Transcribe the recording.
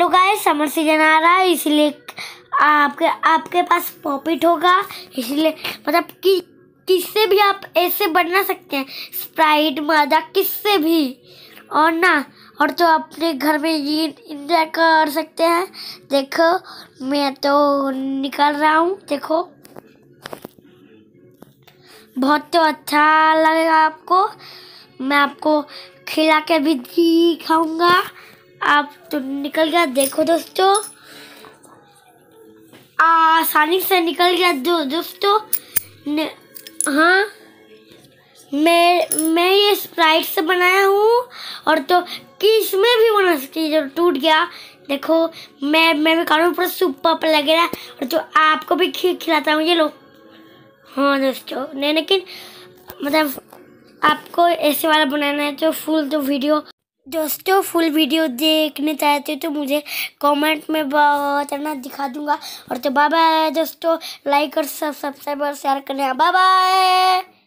hello guys summer season आ रहा है इसीलिए आपके आपके पास पॉपिट होगा इसलिए मतलब कि किससे भी आप ऐसे बना सकते हैं स्प्राइट मादा किससे भी और ना और तो अपने घर में ये इंजॉय कर सकते हैं देखो मैं तो निकल रहा हूँ देखो बहुत तो अच्छा लगेगा आपको मैं आपको खिला के भी दिखाऊंगा आप तो निकल गया देखो दोस्तों आसानी से निकल गया दो दोस्तों हाँ मैं मैं ये स्प्राइट से बनाया हूँ और तो किस में भी बना सकती है जब टूट गया देखो मैं मैं भी कानून पूरा सुपर पर लग रहा है और तो आपको भी खी खिलाता हूँ ये लो हाँ दोस्तों नहीं लेकिन मतलब आपको ऐसे वाला बनाना है तो फुल तो वीडियो दोस्तों फुल वीडियो देखने चाहते तो हो तो मुझे कमेंट में बताना दिखा दूंगा और तो बाय बाय दोस्तों लाइक और सब्सक्राइब और शेयर करना बाय बाय